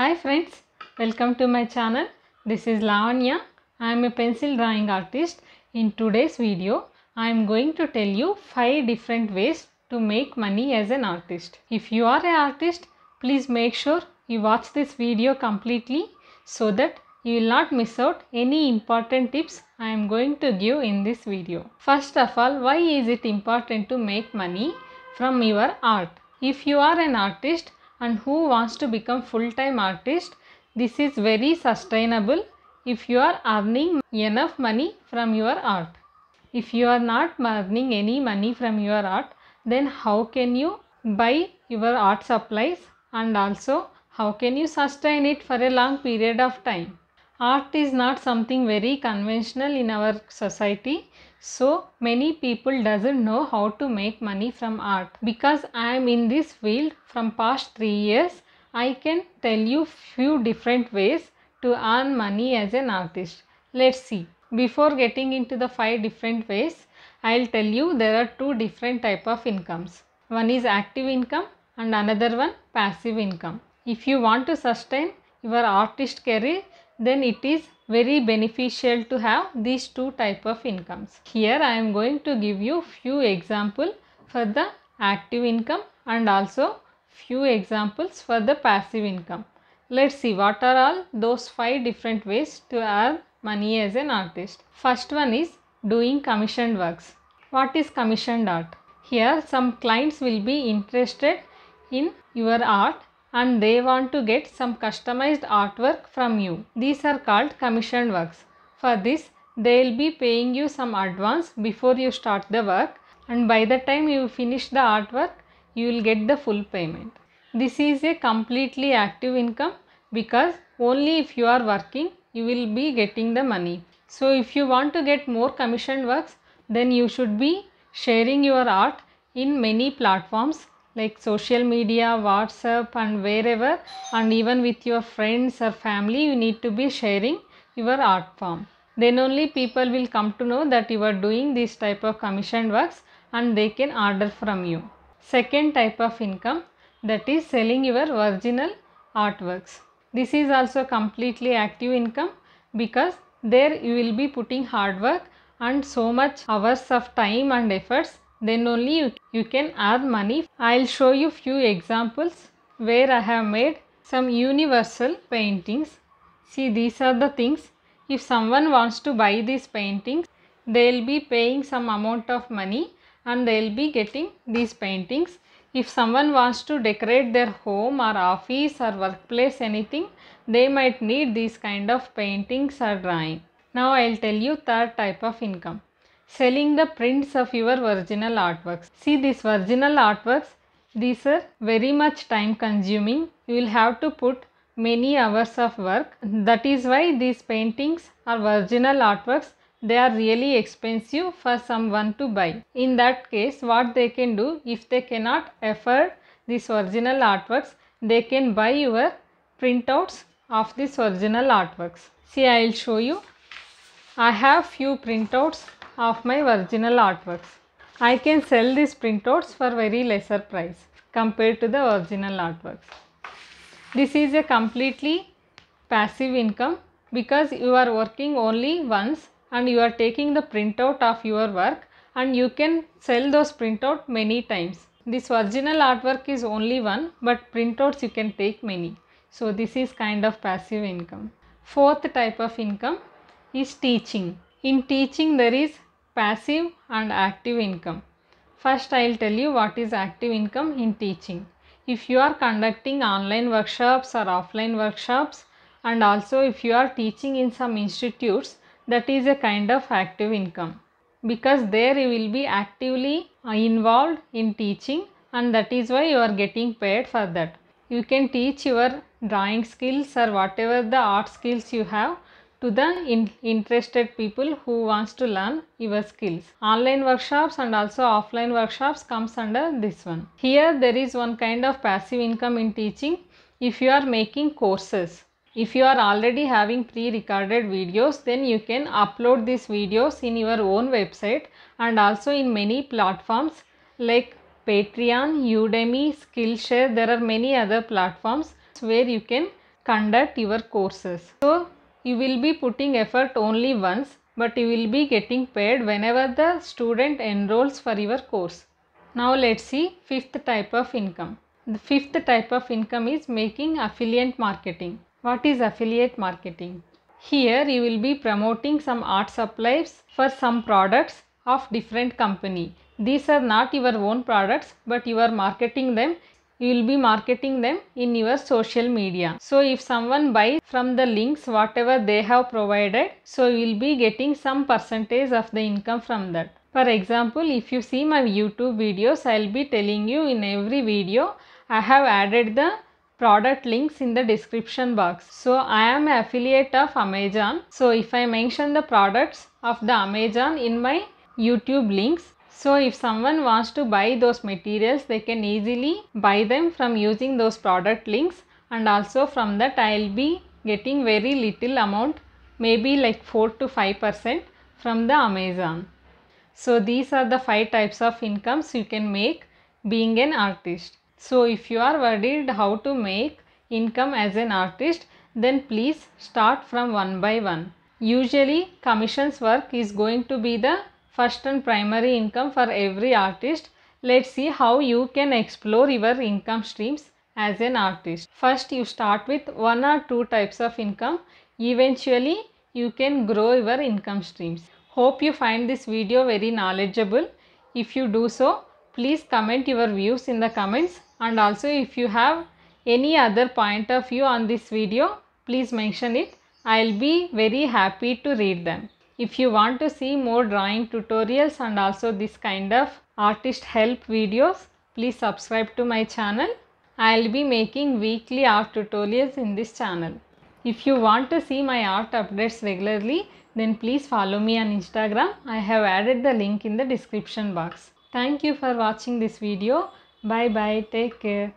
Hi friends, welcome to my channel. This is Lavanya. I am a pencil drawing artist. In today's video, I am going to tell you 5 different ways to make money as an artist. If you are an artist, please make sure you watch this video completely so that you will not miss out any important tips I am going to give in this video. First of all, why is it important to make money from your art? If you are an artist, and who wants to become full-time artist this is very sustainable if you are earning enough money from your art if you are not earning any money from your art then how can you buy your art supplies and also how can you sustain it for a long period of time art is not something very conventional in our society so many people doesn't know how to make money from art because i am in this field from past 3 years i can tell you few different ways to earn money as an artist let's see before getting into the five different ways i'll tell you there are two different type of incomes one is active income and another one passive income if you want to sustain your artist career then it is very beneficial to have these two type of incomes. Here I am going to give you few example for the active income and also few examples for the passive income. Let's see what are all those five different ways to earn money as an artist. First one is doing commissioned works. What is commissioned art? Here some clients will be interested in your art and they want to get some customized artwork from you. These are called commissioned works. For this, they will be paying you some advance before you start the work and by the time you finish the artwork, you will get the full payment. This is a completely active income because only if you are working, you will be getting the money. So if you want to get more commissioned works, then you should be sharing your art in many platforms like social media, WhatsApp and wherever and even with your friends or family you need to be sharing your art form. Then only people will come to know that you are doing this type of commissioned works and they can order from you. Second type of income that is selling your original artworks. This is also completely active income because there you will be putting hard work and so much hours of time and efforts then only you, you can earn money. I'll show you few examples where I have made some universal paintings. See these are the things. If someone wants to buy these paintings, they'll be paying some amount of money and they'll be getting these paintings. If someone wants to decorate their home or office or workplace anything, they might need these kind of paintings or drawing. Now I'll tell you third type of income selling the prints of your original artworks. See these original artworks, these are very much time consuming. You will have to put many hours of work. That is why these paintings are original artworks. They are really expensive for someone to buy. In that case, what they can do if they cannot afford these original artworks, they can buy your printouts of these original artworks. See, I will show you. I have few printouts of my original artworks. I can sell these printouts for very lesser price compared to the original artworks. This is a completely passive income because you are working only once and you are taking the printout of your work and you can sell those printout many times. This original artwork is only one but printouts you can take many. So this is kind of passive income. Fourth type of income is teaching. In teaching there is passive and active income. First I will tell you what is active income in teaching. If you are conducting online workshops or offline workshops and also if you are teaching in some institutes that is a kind of active income because there you will be actively uh, involved in teaching and that is why you are getting paid for that. You can teach your drawing skills or whatever the art skills you have to the in interested people who wants to learn your skills. Online workshops and also offline workshops comes under this one. Here there is one kind of passive income in teaching if you are making courses. If you are already having pre-recorded videos then you can upload these videos in your own website and also in many platforms like Patreon, Udemy, Skillshare there are many other platforms where you can conduct your courses. So you will be putting effort only once but you will be getting paid whenever the student enrolls for your course. Now let's see fifth type of income. The fifth type of income is making affiliate marketing. What is affiliate marketing? Here you will be promoting some art supplies for some products of different company. These are not your own products but you are marketing them you will be marketing them in your social media. So if someone buys from the links whatever they have provided, so you will be getting some percentage of the income from that. For example, if you see my YouTube videos, I will be telling you in every video, I have added the product links in the description box. So I am affiliate of Amazon. So if I mention the products of the Amazon in my YouTube links, so if someone wants to buy those materials, they can easily buy them from using those product links and also from that I'll be getting very little amount, maybe like 4 to 5% from the Amazon. So these are the 5 types of incomes you can make being an artist. So if you are worried how to make income as an artist, then please start from one by one. Usually commissions work is going to be the first and primary income for every artist. Let's see how you can explore your income streams as an artist. First you start with one or two types of income. Eventually you can grow your income streams. Hope you find this video very knowledgeable. If you do so, please comment your views in the comments and also if you have any other point of view on this video, please mention it. I'll be very happy to read them. If you want to see more drawing tutorials and also this kind of artist help videos, please subscribe to my channel. I will be making weekly art tutorials in this channel. If you want to see my art updates regularly, then please follow me on Instagram. I have added the link in the description box. Thank you for watching this video. Bye bye. Take care.